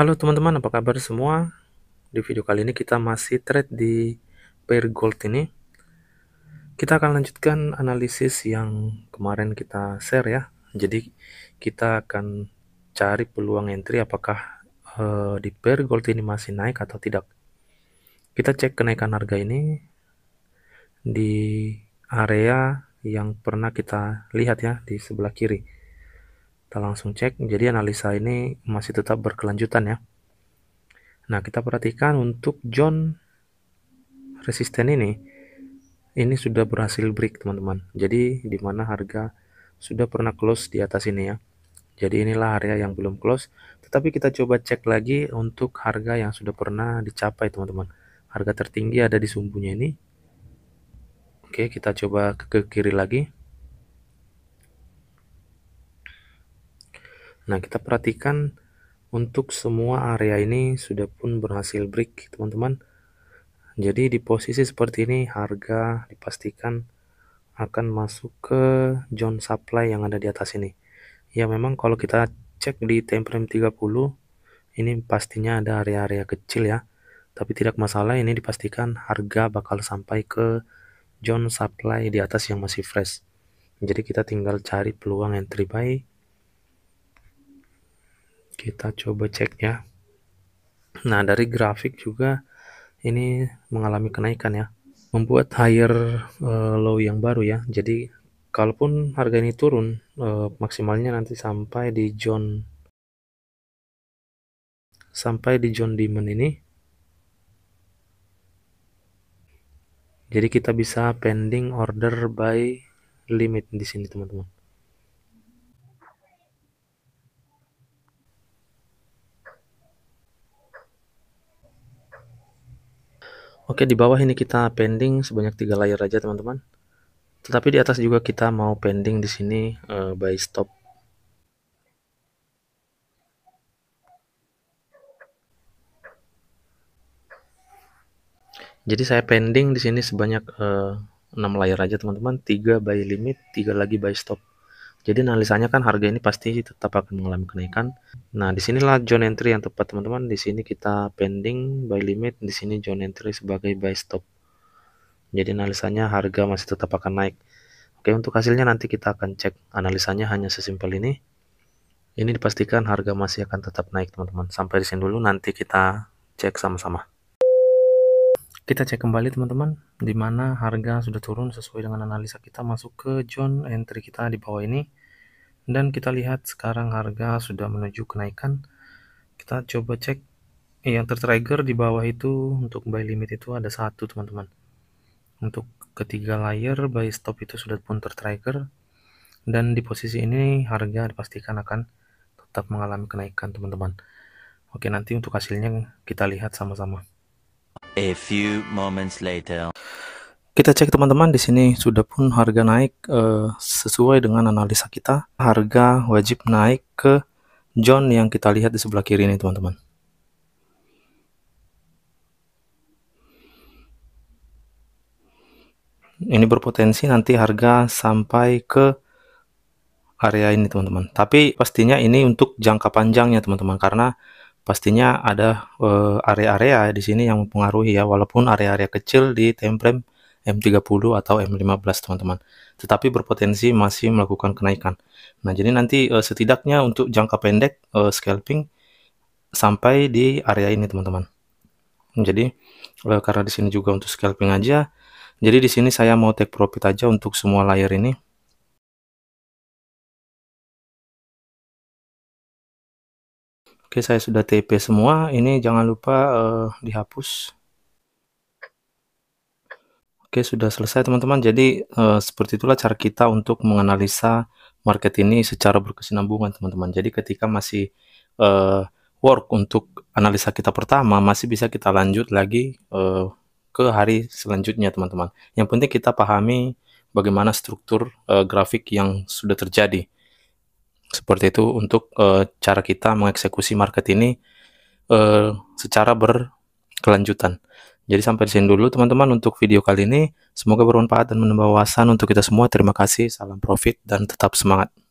Halo teman-teman, apa kabar semua? Di video kali ini kita masih trade di pair gold ini. Kita akan lanjutkan analisis yang kemarin kita share ya. Jadi kita akan cari peluang entry apakah uh, di pair gold ini masih naik atau tidak. Kita cek kenaikan harga ini di area yang pernah kita lihat ya di sebelah kiri kita langsung cek, jadi analisa ini masih tetap berkelanjutan ya. Nah, kita perhatikan untuk John resisten ini, ini sudah berhasil break teman-teman. Jadi, dimana harga sudah pernah close di atas ini ya. Jadi inilah area yang belum close. Tetapi kita coba cek lagi untuk harga yang sudah pernah dicapai teman-teman. Harga tertinggi ada di sumbunya ini. Oke, kita coba ke, ke kiri lagi. Nah, kita perhatikan untuk semua area ini sudah pun berhasil break, teman-teman. Jadi di posisi seperti ini harga dipastikan akan masuk ke zone supply yang ada di atas ini. Ya, memang kalau kita cek di time frame 30 ini pastinya ada area-area kecil ya. Tapi tidak masalah ini dipastikan harga bakal sampai ke zone supply di atas yang masih fresh. Jadi kita tinggal cari peluang entry buy kita coba cek ya nah dari grafik juga ini mengalami kenaikan ya membuat higher uh, low yang baru ya jadi kalaupun harga ini turun uh, maksimalnya nanti sampai di john sampai di john Demon ini jadi kita bisa pending order by limit di sini teman-teman Oke, di bawah ini kita pending sebanyak tiga layer aja, teman-teman. Tetapi di atas juga kita mau pending di sini uh, by stop. Jadi saya pending di sini sebanyak uh, eh, 6 layer aja, teman-teman. 3 by limit, 3 lagi by stop. Jadi analisanya kan harga ini pasti tetap akan mengalami kenaikan. Nah, di sinilah zone entry yang tepat teman-teman. Di sini kita pending buy limit, di sini zone entry sebagai buy stop. Jadi analisanya harga masih tetap akan naik. Oke, untuk hasilnya nanti kita akan cek analisanya hanya sesimpel ini. Ini dipastikan harga masih akan tetap naik teman-teman. Sampai di sini dulu nanti kita cek sama-sama kita cek kembali teman-teman di mana harga sudah turun sesuai dengan analisa kita masuk ke John entry kita di bawah ini dan kita lihat sekarang harga sudah menuju kenaikan kita coba cek yang tertrigger di bawah itu untuk buy limit itu ada satu teman-teman untuk ketiga layer buy stop itu sudah pun tertrigger dan di posisi ini harga dipastikan akan tetap mengalami kenaikan teman-teman oke nanti untuk hasilnya kita lihat sama-sama A few moments later. Kita cek teman-teman di sini sudah pun harga naik uh, sesuai dengan analisa kita. Harga wajib naik ke John yang kita lihat di sebelah kiri ini teman-teman. Ini berpotensi nanti harga sampai ke area ini teman-teman. Tapi pastinya ini untuk jangka panjangnya teman-teman karena pastinya ada eh, area-area di sini yang mempengaruhi ya walaupun area-area kecil di time frame M30 atau M15 teman-teman tetapi berpotensi masih melakukan kenaikan nah jadi nanti uh, setidaknya untuk jangka pendek uh, scalping sampai di area ini teman-teman jadi uh, karena di sini juga untuk scalping aja jadi di sini saya mau take profit aja untuk semua layer ini Oke, saya sudah TP semua. Ini jangan lupa uh, dihapus. Oke, sudah selesai teman-teman. Jadi uh, seperti itulah cara kita untuk menganalisa market ini secara berkesinambungan teman-teman. Jadi ketika masih uh, work untuk analisa kita pertama, masih bisa kita lanjut lagi uh, ke hari selanjutnya teman-teman. Yang penting kita pahami bagaimana struktur uh, grafik yang sudah terjadi. Seperti itu untuk uh, cara kita mengeksekusi market ini uh, secara berkelanjutan. Jadi sampai di sini dulu teman-teman untuk video kali ini. Semoga bermanfaat dan menambah wawasan untuk kita semua. Terima kasih, salam profit dan tetap semangat.